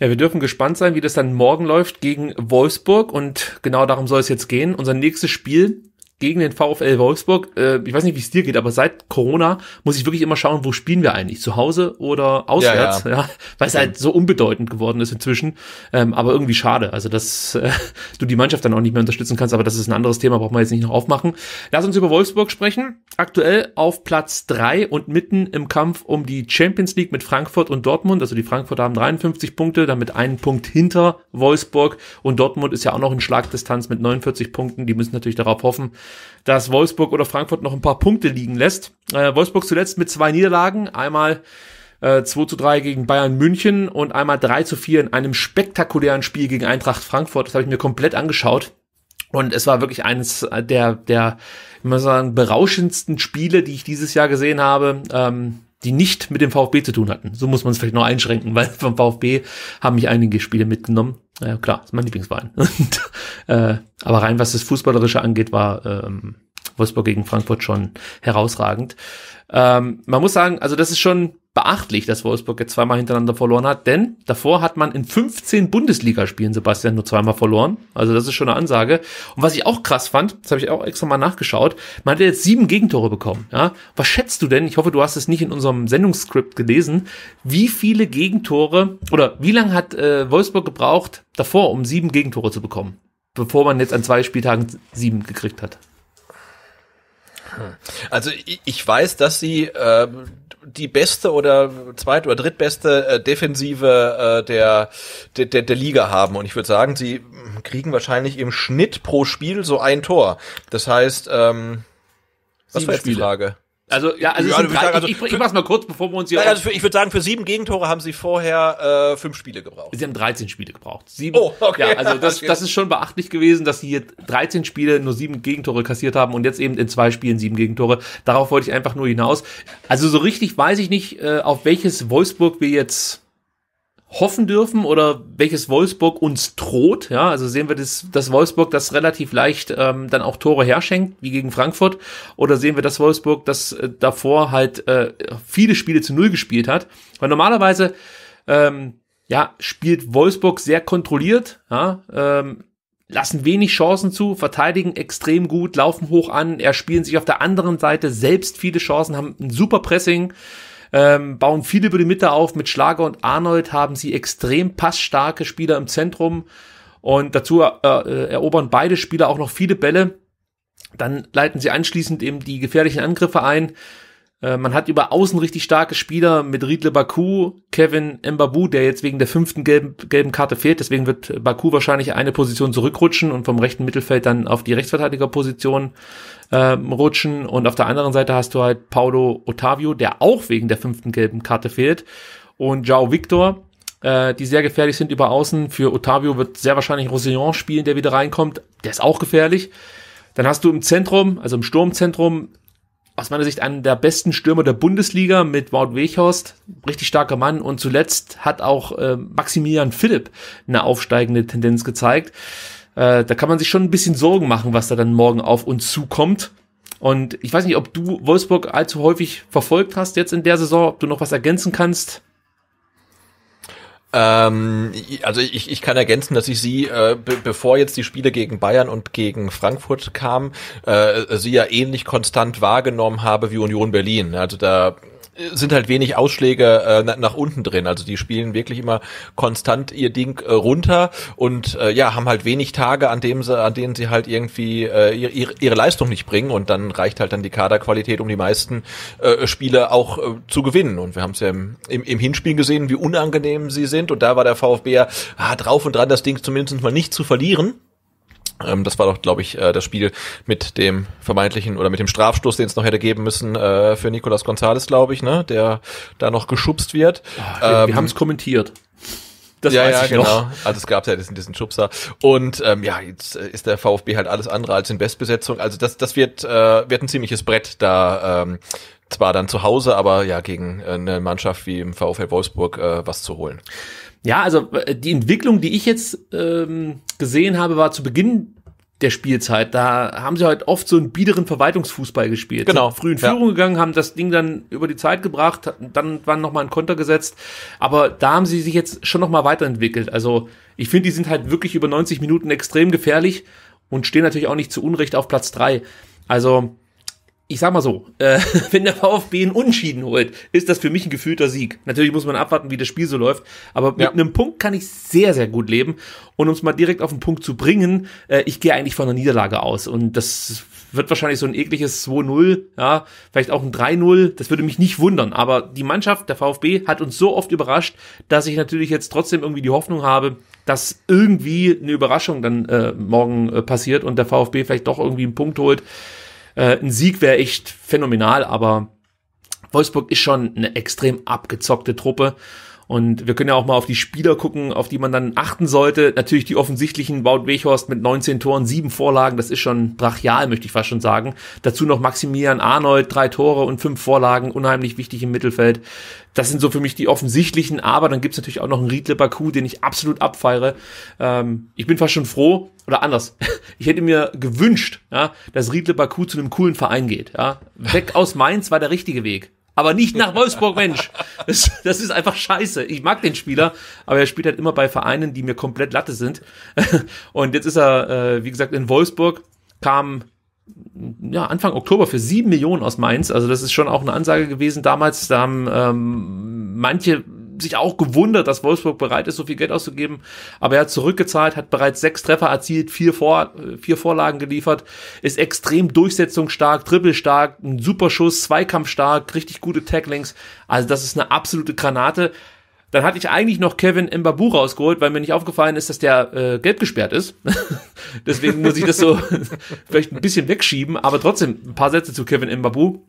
Ja, wir dürfen gespannt sein, wie das dann morgen läuft gegen Wolfsburg und genau darum soll es jetzt gehen. Unser nächstes Spiel gegen den VfL Wolfsburg. Äh, ich weiß nicht, wie es dir geht, aber seit Corona muss ich wirklich immer schauen, wo spielen wir eigentlich? Zu Hause oder auswärts? Ja, ja. ja weil es halt so unbedeutend geworden ist inzwischen. Ähm, aber irgendwie schade. Also, dass äh, du die Mannschaft dann auch nicht mehr unterstützen kannst, aber das ist ein anderes Thema, braucht man jetzt nicht noch aufmachen. Lass uns über Wolfsburg sprechen. Aktuell auf Platz drei und mitten im Kampf um die Champions League mit Frankfurt und Dortmund. Also die Frankfurter haben 53 Punkte, damit einen Punkt hinter Wolfsburg und Dortmund ist ja auch noch in Schlagdistanz mit 49 Punkten. Die müssen natürlich darauf hoffen, dass Wolfsburg oder Frankfurt noch ein paar Punkte liegen lässt. Äh, Wolfsburg zuletzt mit zwei Niederlagen, einmal äh, 2 zu 3 gegen Bayern München und einmal 3 zu 4 in einem spektakulären Spiel gegen Eintracht Frankfurt. Das habe ich mir komplett angeschaut. Und es war wirklich eines der, der, ich muss sagen, berauschendsten Spiele, die ich dieses Jahr gesehen habe. Ähm, die nicht mit dem VfB zu tun hatten. So muss man es vielleicht noch einschränken, weil vom VfB haben mich einige Spiele mitgenommen. Ja, klar, ist mein Lieblingsverein. Und, äh, aber rein was das Fußballerische angeht, war ähm, Wolfsburg gegen Frankfurt schon herausragend. Ähm, man muss sagen, also das ist schon beachtlich, dass Wolfsburg jetzt zweimal hintereinander verloren hat, denn davor hat man in 15 Bundesligaspielen Sebastian nur zweimal verloren. Also das ist schon eine Ansage. Und was ich auch krass fand, das habe ich auch extra mal nachgeschaut, man hat jetzt sieben Gegentore bekommen. Ja? Was schätzt du denn? Ich hoffe, du hast es nicht in unserem Sendungsskript gelesen. Wie viele Gegentore oder wie lange hat äh, Wolfsburg gebraucht davor, um sieben Gegentore zu bekommen? Bevor man jetzt an zwei Spieltagen sieben gekriegt hat. Also ich weiß, dass sie äh, die beste oder zweit- oder drittbeste äh, Defensive äh, der, der, der Liga haben. Und ich würde sagen, sie kriegen wahrscheinlich im Schnitt pro Spiel so ein Tor. Das heißt, ähm, was war jetzt die Frage? Also ja, also, ja, also drei, sagen, ich, ich, also ich mach's mal kurz, bevor wir uns hier. Nein, also für, ich würde sagen, für sieben Gegentore haben sie vorher äh, fünf Spiele gebraucht. Sie haben 13 Spiele gebraucht. Sieben, oh, okay. Ja, also das, das ist schon beachtlich gewesen, dass sie hier 13 Spiele nur sieben Gegentore kassiert haben und jetzt eben in zwei Spielen sieben Gegentore. Darauf wollte ich einfach nur hinaus. Also so richtig weiß ich nicht, äh, auf welches Wolfsburg wir jetzt hoffen dürfen oder welches Wolfsburg uns droht. Ja, also sehen wir das, das Wolfsburg, das relativ leicht ähm, dann auch Tore herschenkt, wie gegen Frankfurt, oder sehen wir das Wolfsburg, das äh, davor halt äh, viele Spiele zu null gespielt hat. Weil normalerweise ähm, ja spielt Wolfsburg sehr kontrolliert, ja, ähm, lassen wenig Chancen zu, verteidigen extrem gut, laufen hoch an, erspielen sich auf der anderen Seite selbst viele Chancen, haben ein super Pressing ähm, bauen viel über die Mitte auf. Mit Schlager und Arnold haben sie extrem passstarke Spieler im Zentrum und dazu äh, äh erobern beide Spieler auch noch viele Bälle. Dann leiten sie anschließend eben die gefährlichen Angriffe ein. Äh, man hat über außen richtig starke Spieler mit Riedle Baku, Kevin Mbabu, der jetzt wegen der fünften gelben, gelben Karte fehlt. Deswegen wird Baku wahrscheinlich eine Position zurückrutschen und vom rechten Mittelfeld dann auf die Rechtsverteidigerposition ähm, rutschen. Und auf der anderen Seite hast du halt Paulo Ottavio, der auch wegen der fünften gelben Karte fehlt. Und Jao Victor, äh, die sehr gefährlich sind über außen. Für Ottavio wird sehr wahrscheinlich Roussillon spielen, der wieder reinkommt. Der ist auch gefährlich. Dann hast du im Zentrum, also im Sturmzentrum, aus meiner Sicht einen der besten Stürmer der Bundesliga mit Wout Weghorst, richtig starker Mann. Und zuletzt hat auch äh, Maximilian Philipp eine aufsteigende Tendenz gezeigt. Äh, da kann man sich schon ein bisschen Sorgen machen, was da dann morgen auf uns zukommt. Und ich weiß nicht, ob du Wolfsburg allzu häufig verfolgt hast jetzt in der Saison, ob du noch was ergänzen kannst. Ähm, also ich, ich kann ergänzen, dass ich sie, äh, be bevor jetzt die Spiele gegen Bayern und gegen Frankfurt kamen, äh, sie ja ähnlich konstant wahrgenommen habe wie Union Berlin. Also da sind halt wenig Ausschläge äh, nach unten drin. Also die spielen wirklich immer konstant ihr Ding äh, runter und äh, ja, haben halt wenig Tage, an, dem sie, an denen sie halt irgendwie äh, ihre, ihre Leistung nicht bringen und dann reicht halt dann die Kaderqualität, um die meisten äh, Spiele auch äh, zu gewinnen. Und wir haben es ja im, im, im Hinspiel gesehen, wie unangenehm sie sind und da war der VfB ja ah, drauf und dran, das Ding zumindest mal nicht zu verlieren. Ähm, das war doch, glaube ich, äh, das Spiel mit dem vermeintlichen oder mit dem Strafstoß, den es noch hätte geben müssen äh, für Nicolas Gonzalez, glaube ich, ne, der da noch geschubst wird. Ach, wir ähm, haben es kommentiert. Das ja, weiß ja, ich genau. Noch. Also ah, es gab ja diesen, diesen Schubser. Und ähm, ja, jetzt äh, ist der VfB halt alles andere als in Bestbesetzung. Also das, das wird, äh, wird ein ziemliches Brett da. Ähm, zwar dann zu Hause, aber ja gegen äh, eine Mannschaft wie im VfL Wolfsburg äh, was zu holen. Ja, also äh, die Entwicklung, die ich jetzt ähm, gesehen habe, war zu Beginn der Spielzeit. Da haben sie halt oft so einen biederen Verwaltungsfußball gespielt. Genau. früh in Führung ja. gegangen, haben das Ding dann über die Zeit gebracht, dann waren nochmal ein Konter gesetzt. Aber da haben sie sich jetzt schon nochmal weiterentwickelt. Also ich finde, die sind halt wirklich über 90 Minuten extrem gefährlich und stehen natürlich auch nicht zu Unrecht auf Platz drei. Also ich sag mal so, äh, wenn der VfB einen Unschieden holt, ist das für mich ein gefühlter Sieg. Natürlich muss man abwarten, wie das Spiel so läuft, aber mit einem Punkt kann ich sehr, sehr gut leben. Und um es mal direkt auf den Punkt zu bringen, äh, ich gehe eigentlich von einer Niederlage aus. Und das wird wahrscheinlich so ein ekliges 2-0, ja, vielleicht auch ein 3-0, das würde mich nicht wundern. Aber die Mannschaft, der VfB, hat uns so oft überrascht, dass ich natürlich jetzt trotzdem irgendwie die Hoffnung habe, dass irgendwie eine Überraschung dann äh, morgen äh, passiert und der VfB vielleicht doch irgendwie einen Punkt holt. Äh, ein Sieg wäre echt phänomenal, aber Wolfsburg ist schon eine extrem abgezockte Truppe. Und wir können ja auch mal auf die Spieler gucken, auf die man dann achten sollte. Natürlich die offensichtlichen Baut Wechhorst mit 19 Toren, 7 Vorlagen, das ist schon brachial, möchte ich fast schon sagen. Dazu noch Maximilian Arnold, drei Tore und fünf Vorlagen, unheimlich wichtig im Mittelfeld. Das sind so für mich die offensichtlichen, aber dann gibt's natürlich auch noch einen Riedle Baku, den ich absolut abfeiere. Ähm, ich bin fast schon froh, oder anders, ich hätte mir gewünscht, ja, dass Riedle Baku zu einem coolen Verein geht. Ja. Weg aus Mainz war der richtige Weg aber nicht nach Wolfsburg, Mensch. Das, das ist einfach scheiße. Ich mag den Spieler, aber er spielt halt immer bei Vereinen, die mir komplett Latte sind. Und jetzt ist er, äh, wie gesagt, in Wolfsburg, kam ja, Anfang Oktober für sieben Millionen aus Mainz. Also das ist schon auch eine Ansage gewesen damals. Da haben ähm, manche sich auch gewundert, dass Wolfsburg bereit ist, so viel Geld auszugeben. Aber er hat zurückgezahlt, hat bereits sechs Treffer erzielt, vier, Vor vier Vorlagen geliefert, ist extrem durchsetzungsstark, dribbelstark, ein super Schuss, zweikampfstark, richtig gute Tacklings. Also das ist eine absolute Granate. Dann hatte ich eigentlich noch Kevin Mbabu rausgeholt, weil mir nicht aufgefallen ist, dass der äh, gelb gesperrt ist. Deswegen muss ich das so vielleicht ein bisschen wegschieben, aber trotzdem ein paar Sätze zu Kevin Mbabu.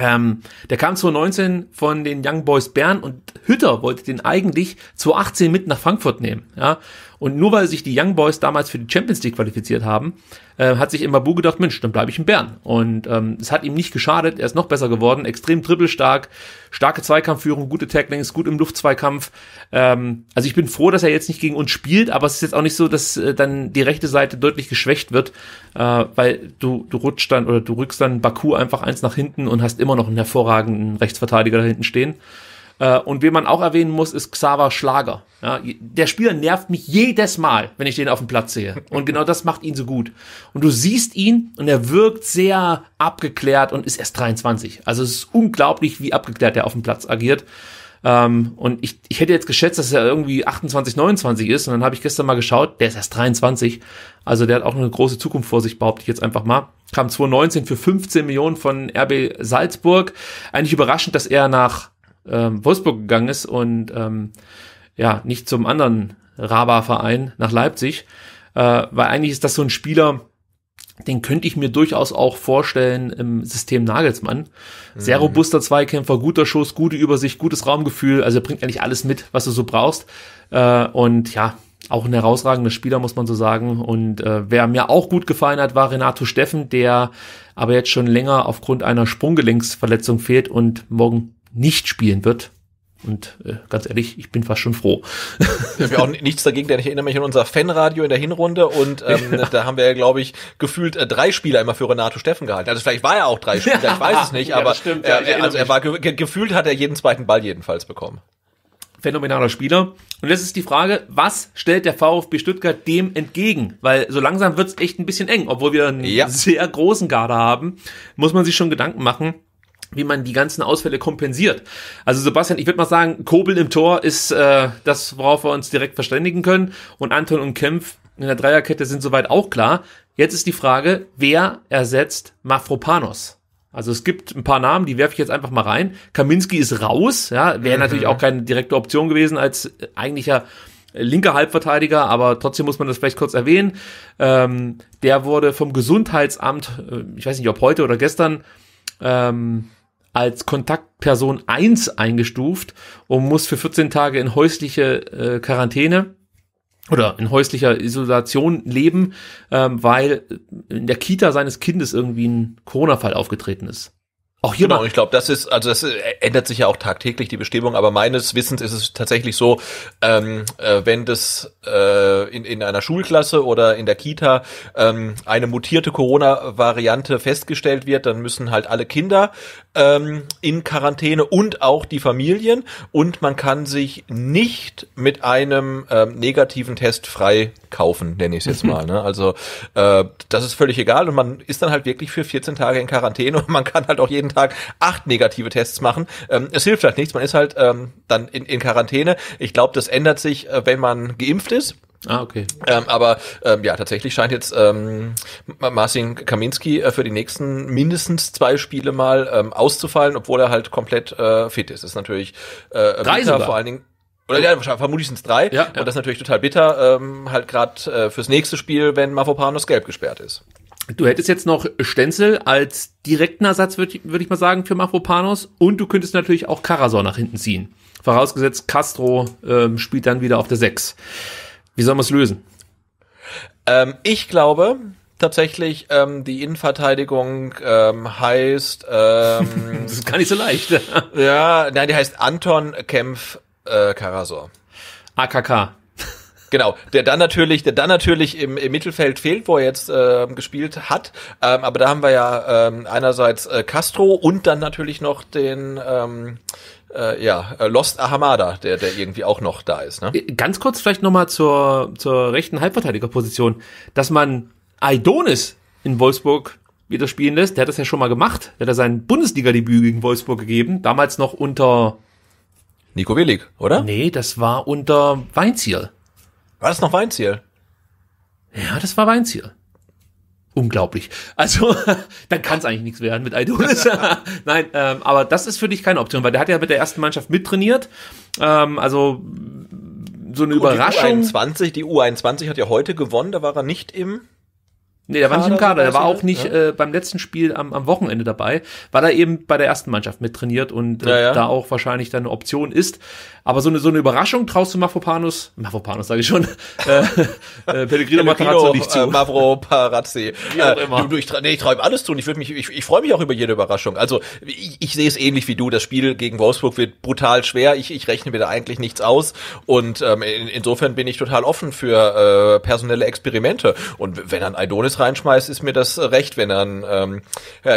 Ähm, der kam 2019 von den Young Boys Bern und Hütter wollte den eigentlich 2018 mit nach Frankfurt nehmen. Ja? Und nur weil sich die Young Boys damals für die Champions League qualifiziert haben, äh, hat sich Mbabu gedacht, Mensch, dann bleibe ich in Bern. Und ähm, es ähm, hat ihm nicht geschadet, er ist noch besser geworden, extrem trippelstark, starke Zweikampfführung, gute Tacklings, gut im Luftzweikampf. Ähm, also ich bin froh, dass er jetzt nicht gegen uns spielt, aber es ist jetzt auch nicht so, dass äh, dann die rechte Seite deutlich geschwächt wird, äh, weil du, du rutscht dann oder du rückst dann Baku einfach eins nach hinten und hast immer noch einen hervorragenden Rechtsverteidiger da hinten stehen. Äh, und wen man auch erwähnen muss, ist Xaver Schlager. Ja, der Spieler nervt mich jedes Mal, wenn ich den auf dem Platz sehe. Und genau das macht ihn so gut. Und du siehst ihn und er wirkt sehr abgeklärt und ist erst 23. Also es ist unglaublich, wie abgeklärt er auf dem Platz agiert. Ähm, und ich, ich hätte jetzt geschätzt, dass er irgendwie 28, 29 ist. Und dann habe ich gestern mal geschaut, der ist erst 23. Also der hat auch eine große Zukunft vor sich, behaupte ich jetzt einfach mal. Kam 2019 für 15 Millionen von RB Salzburg. Eigentlich überraschend, dass er nach ähm, Wolfsburg gegangen ist und ähm, ja, nicht zum anderen Raba-Verein nach Leipzig. Äh, weil eigentlich ist das so ein Spieler, den könnte ich mir durchaus auch vorstellen im System Nagelsmann. Mhm. Sehr mhm. robuster Zweikämpfer, guter Schuss, gute Übersicht, gutes Raumgefühl. Also er bringt eigentlich alles mit, was du so brauchst. Äh, und ja, auch ein herausragender Spieler, muss man so sagen. Und äh, wer mir auch gut gefallen hat, war Renato Steffen, der aber jetzt schon länger aufgrund einer Sprunggelenksverletzung fehlt und morgen nicht spielen wird. Und äh, ganz ehrlich, ich bin fast schon froh. Wir haben auch nichts dagegen, denn ich erinnere mich an unser Fanradio in der Hinrunde und ähm, ja. da haben wir, ja, glaube ich, gefühlt äh, drei Spieler immer für Renato Steffen gehalten. Also vielleicht war er auch drei Spieler, ich weiß es nicht, ja, aber stimmt, äh, ja, äh, also er war ge ge gefühlt hat er jeden zweiten Ball jedenfalls bekommen phänomenaler Spieler. Und jetzt ist die Frage, was stellt der VfB Stuttgart dem entgegen? Weil so langsam wird's echt ein bisschen eng, obwohl wir einen ja. sehr großen Kader haben, muss man sich schon Gedanken machen wie man die ganzen Ausfälle kompensiert. Also Sebastian, ich würde mal sagen, Kobel im Tor ist äh, das, worauf wir uns direkt verständigen können. Und Anton und Kempf in der Dreierkette sind soweit auch klar. Jetzt ist die Frage, wer ersetzt Mafropanos? Also es gibt ein paar Namen, die werfe ich jetzt einfach mal rein. Kaminski ist raus, ja, wäre mhm. natürlich auch keine direkte Option gewesen als äh, eigentlicher äh, linker Halbverteidiger, aber trotzdem muss man das vielleicht kurz erwähnen. Ähm, der wurde vom Gesundheitsamt, äh, ich weiß nicht, ob heute oder gestern, ähm, als Kontaktperson 1 eingestuft und muss für 14 Tage in häusliche äh, Quarantäne oder in häuslicher Isolation leben, ähm, weil in der Kita seines Kindes irgendwie ein Corona-Fall aufgetreten ist. Auch hier genau, ich glaube, das ist, also das äh, ändert sich ja auch tagtäglich die Bestimmung, aber meines Wissens ist es tatsächlich so, ähm, äh, wenn das äh, in, in einer Schulklasse oder in der Kita ähm, eine mutierte Corona-Variante festgestellt wird, dann müssen halt alle Kinder ähm, in Quarantäne und auch die Familien. Und man kann sich nicht mit einem ähm, negativen Test frei kaufen, nenne ich es jetzt mal. Ne? Also äh, das ist völlig egal und man ist dann halt wirklich für 14 Tage in Quarantäne und man kann halt auch jeden Tag acht negative Tests machen. Ähm, es hilft halt nichts, man ist halt ähm, dann in, in Quarantäne. Ich glaube, das ändert sich, äh, wenn man geimpft ist. Ah, okay. Ähm, aber ähm, ja, tatsächlich scheint jetzt ähm, Marcin Kaminski äh, für die nächsten mindestens zwei Spiele mal ähm, auszufallen, obwohl er halt komplett äh, fit ist. Das ist natürlich äh, Drei bitter, vor allen Dingen. Oder ja, vermutlich sind es drei. Ja, Und das ist natürlich total bitter, ähm, halt gerade äh, fürs nächste Spiel, wenn Mavropanos gelb gesperrt ist. Du hättest jetzt noch Stenzel als direkten Ersatz, würde ich, würd ich mal sagen, für Mavropanos. Und du könntest natürlich auch Karasor nach hinten ziehen. Vorausgesetzt, Castro ähm, spielt dann wieder auf der Sechs. Wie soll man es lösen? Ähm, ich glaube tatsächlich, ähm, die Innenverteidigung ähm, heißt. Ähm, das ist gar nicht so leicht. ja, nein, die heißt Anton Kempf äh, Karasor. AKK. Genau, der dann natürlich, der dann natürlich im, im Mittelfeld fehlt, wo er jetzt äh, gespielt hat. Ähm, aber da haben wir ja ähm, einerseits äh, Castro und dann natürlich noch den ähm, äh, ja, äh, Lost Ahamada, der, der irgendwie auch noch da ist. Ne? Äh, ganz kurz vielleicht nochmal zur, zur rechten Halbverteidigerposition, dass man Aidonis in Wolfsburg wieder spielen lässt. Der hat das ja schon mal gemacht. Der hat ja sein Bundesliga-Debüt gegen Wolfsburg gegeben. Damals noch unter Nico Willig, oder? Nee, das war unter Weinziel. War das noch Weinziel? Ja, das war Weinziel unglaublich. Also, dann kann es eigentlich nichts werden mit Aidonis. Nein, ähm, aber das ist für dich keine Option, weil der hat ja mit der ersten Mannschaft mittrainiert. Ähm, also so eine Überraschung. Und die U21, die U21 hat ja heute gewonnen, da war er nicht im Nee, der war nicht im Kader. Der war auch nicht ja. äh, beim letzten Spiel am, am Wochenende dabei, weil er eben bei der ersten Mannschaft mit trainiert und äh, ja, ja. da auch wahrscheinlich dann eine Option ist. Aber so eine, so eine Überraschung traust du Mafropanos, Mafropanos sage ich schon, äh, äh, Pellegrino Matarazzo nicht zu. Äh, Mavro Äh, du, du, ich, nee, ich träume alles zu und ich, würd mich, ich, ich freue mich auch über jede Überraschung. Also ich, ich sehe es ähnlich wie du. Das Spiel gegen Wolfsburg wird brutal schwer. Ich, ich rechne mir da eigentlich nichts aus. Und ähm, in, insofern bin ich total offen für äh, personelle Experimente. Und wenn dann Idonis reinschmeißt, ist mir das recht, wenn er einen ähm,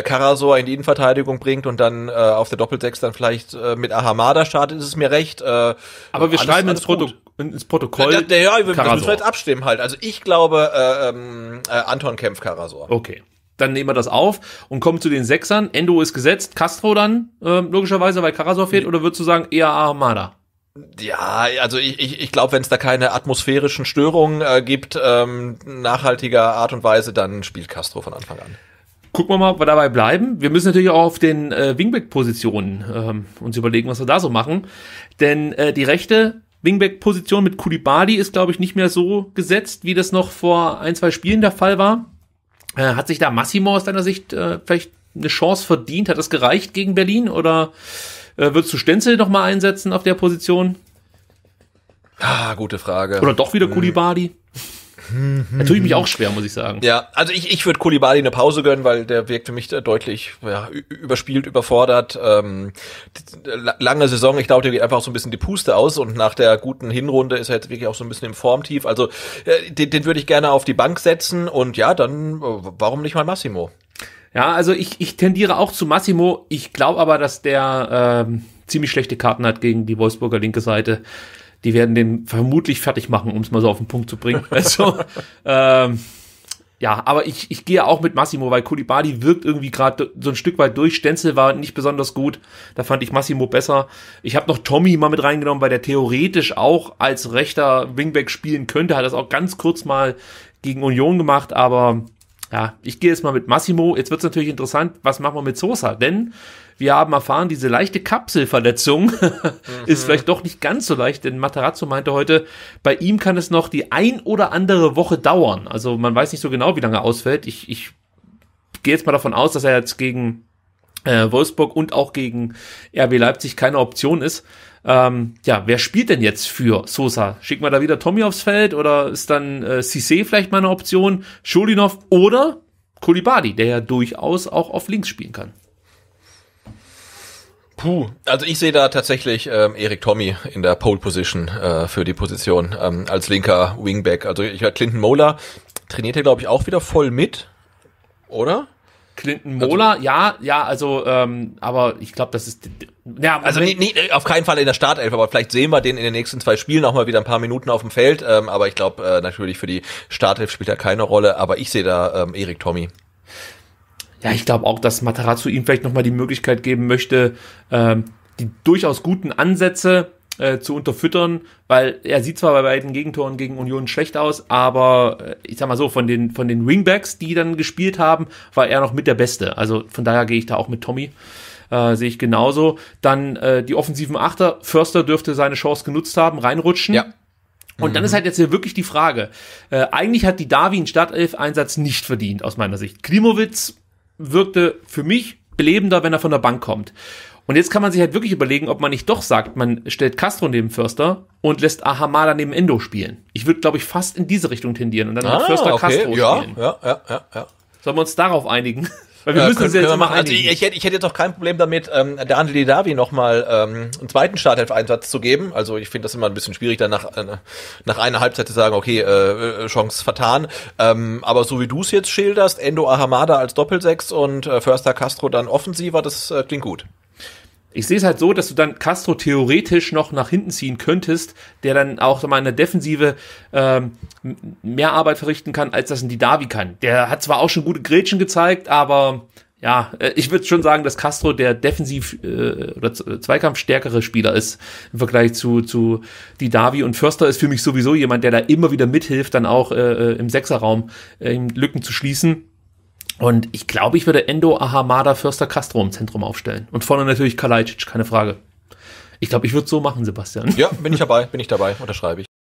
Karasor in die Innenverteidigung bringt und dann äh, auf der Doppelsechs dann vielleicht äh, mit Ahamada startet, ist es mir recht. Äh, Aber wir alles, schreiben alles ins, Proto ins Protokoll. Na, na, ja, wir, müssen jetzt abstimmen halt. Also ich glaube, äh, ähm, äh, Anton kämpft Karasor. Okay dann nehmen wir das auf und kommen zu den Sechsern. Endo ist gesetzt, Castro dann, äh, logischerweise, weil Karasor fehlt, oder würdest du sagen, eher Armada? Ja, also ich, ich, ich glaube, wenn es da keine atmosphärischen Störungen äh, gibt, ähm, nachhaltiger Art und Weise, dann spielt Castro von Anfang an. Gucken wir mal, ob wir dabei bleiben. Wir müssen natürlich auch auf den äh, Wingback-Positionen ähm, uns überlegen, was wir da so machen. Denn äh, die rechte Wingback-Position mit Kulibali ist, glaube ich, nicht mehr so gesetzt, wie das noch vor ein, zwei Spielen der Fall war. Äh, hat sich da Massimo aus deiner Sicht äh, vielleicht eine Chance verdient? Hat das gereicht gegen Berlin oder äh, würdest du Stenzel noch mal einsetzen auf der Position? Ah, gute Frage. Oder doch wieder Kulibadi? Hm. Da tue ich mich auch schwer, muss ich sagen. Ja, also ich, ich würde Kulibadi eine Pause gönnen, weil der wirkt für mich äh, deutlich ja, überspielt, überfordert. Ähm, lange Saison, ich glaube, der geht einfach so ein bisschen die Puste aus und nach der guten Hinrunde ist er jetzt wirklich auch so ein bisschen im Formtief. Also äh, den, den würde ich gerne auf die Bank setzen und ja, dann warum nicht mal Massimo? Ja, also ich, ich tendiere auch zu Massimo. Ich glaube aber, dass der ähm, ziemlich schlechte Karten hat gegen die Wolfsburger linke Seite. Die werden den vermutlich fertig machen, um es mal so auf den Punkt zu bringen. Also, ähm, ja, aber ich, ich gehe auch mit Massimo, weil Kulibadi wirkt irgendwie gerade so ein Stück weit durch. Stenzel war nicht besonders gut. Da fand ich Massimo besser. Ich habe noch Tommy mal mit reingenommen, weil der theoretisch auch als rechter Wingback spielen könnte. Hat das auch ganz kurz mal gegen Union gemacht, aber ja, ich gehe jetzt mal mit Massimo. Jetzt wird es natürlich interessant, was machen wir mit Sosa? Denn wir haben erfahren, diese leichte Kapselverletzung ist mhm. vielleicht doch nicht ganz so leicht, denn Matarazzo meinte heute, bei ihm kann es noch die ein oder andere Woche dauern. Also man weiß nicht so genau, wie lange er ausfällt. Ich, ich gehe jetzt mal davon aus, dass er jetzt gegen äh, Wolfsburg und auch gegen RB Leipzig keine Option ist. Ähm, ja, wer spielt denn jetzt für Sosa? Schicken wir da wieder Tommy aufs Feld oder ist dann äh, Cissé vielleicht mal eine Option? Schulinov oder Kulibadi, der ja durchaus auch auf links spielen kann. Puh, also ich sehe da tatsächlich ähm, Erik Tommy in der Pole Position äh, für die Position ähm, als linker Wingback. Also ich höre Clinton Mola trainiert hier glaube ich auch wieder voll mit, oder? Clinton also- Mola, also, ja, ja, also, ähm, aber ich glaube, das ist. Ja, also nee, nee, äh, auf keinen Fall in der Startelf, aber vielleicht sehen wir den in den nächsten zwei Spielen auch mal wieder ein paar Minuten auf dem Feld. Ähm, aber ich glaube, äh, natürlich für die Startelf spielt er keine Rolle, aber ich sehe da ähm, Erik Tommy. Ja, ich glaube auch, dass Matarazzo ihm vielleicht nochmal die Möglichkeit geben möchte, ähm, die durchaus guten Ansätze äh, zu unterfüttern, weil er sieht zwar bei beiden Gegentoren gegen Union schlecht aus, aber äh, ich sag mal so, von den, von den Wingbacks, die dann gespielt haben, war er noch mit der Beste. Also von daher gehe ich da auch mit Tommy. Äh, sehe ich genauso. Dann äh, die offensiven Achter. Förster dürfte seine Chance genutzt haben, reinrutschen. Ja. Und mhm. dann ist halt jetzt hier wirklich die Frage. Äh, eigentlich hat die Darwin stadtelf einsatz nicht verdient, aus meiner Sicht. Klimowitz wirkte für mich belebender, wenn er von der Bank kommt. Und jetzt kann man sich halt wirklich überlegen, ob man nicht doch sagt, man stellt Castro neben Förster und lässt Ahamada neben Endo spielen. Ich würde, glaube ich, fast in diese Richtung tendieren und dann ah, Förster okay. Castro ja, spielen. Ja, ja, ja, ja. Sollen wir uns darauf einigen? Weil wir äh, müssen können, jetzt können machen. Also ich, hätte, ich hätte jetzt auch kein Problem damit, ähm, der André Davi nochmal ähm, einen zweiten Startelf-Einsatz zu geben. Also ich finde das immer ein bisschen schwierig, dann nach, äh, nach einer Halbzeit zu sagen, okay, äh, äh Chance vertan. Ähm, aber so wie du es jetzt schilderst, Endo Ahamada als Doppelsechs und äh, Förster Castro dann offensiver, das äh, klingt gut. Ich sehe es halt so, dass du dann Castro theoretisch noch nach hinten ziehen könntest, der dann auch mal in der Defensive ähm, mehr Arbeit verrichten kann, als das ein Didavi kann. Der hat zwar auch schon gute Gretchen gezeigt, aber ja, äh, ich würde schon sagen, dass Castro der defensiv äh, oder zweikampfstärkere Spieler ist im Vergleich zu, zu Didavi. Und Förster ist für mich sowieso jemand, der da immer wieder mithilft, dann auch äh, äh im Sechserraum äh, Lücken zu schließen. Und ich glaube, ich würde Endo, Ahamada, Förster, Castro im Zentrum aufstellen. Und vorne natürlich Kalajdzic, keine Frage. Ich glaube, ich würde so machen, Sebastian. Ja, bin ich dabei, bin ich dabei, unterschreibe ich.